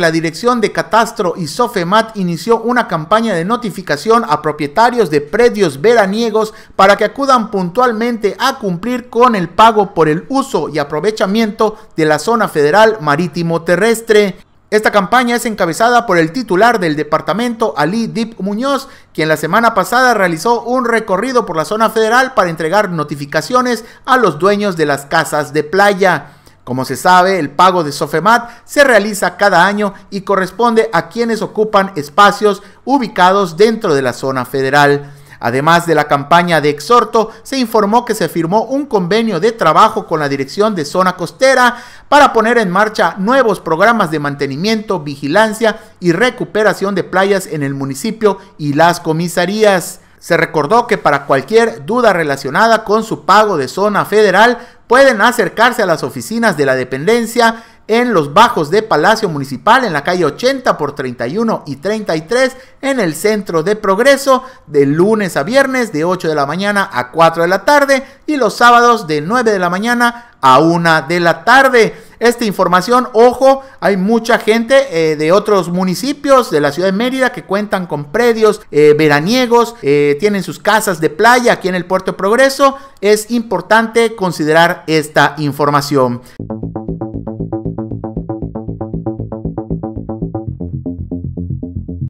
la Dirección de Catastro y Sofemat inició una campaña de notificación a propietarios de predios veraniegos para que acudan puntualmente a cumplir con el pago por el uso y aprovechamiento de la zona federal marítimo terrestre. Esta campaña es encabezada por el titular del departamento, Ali Dip Muñoz, quien la semana pasada realizó un recorrido por la zona federal para entregar notificaciones a los dueños de las casas de playa. Como se sabe, el pago de Sofemat se realiza cada año y corresponde a quienes ocupan espacios ubicados dentro de la zona federal. Además de la campaña de exhorto, se informó que se firmó un convenio de trabajo con la Dirección de Zona Costera para poner en marcha nuevos programas de mantenimiento, vigilancia y recuperación de playas en el municipio y las comisarías. Se recordó que para cualquier duda relacionada con su pago de zona federal pueden acercarse a las oficinas de la dependencia en los bajos de Palacio Municipal, en la calle 80 por 31 y 33, en el Centro de Progreso, de lunes a viernes, de 8 de la mañana a 4 de la tarde, y los sábados de 9 de la mañana a 1 de la tarde esta información, ojo, hay mucha gente eh, de otros municipios de la ciudad de Mérida que cuentan con predios eh, veraniegos, eh, tienen sus casas de playa aquí en el Puerto Progreso. Es importante considerar esta información.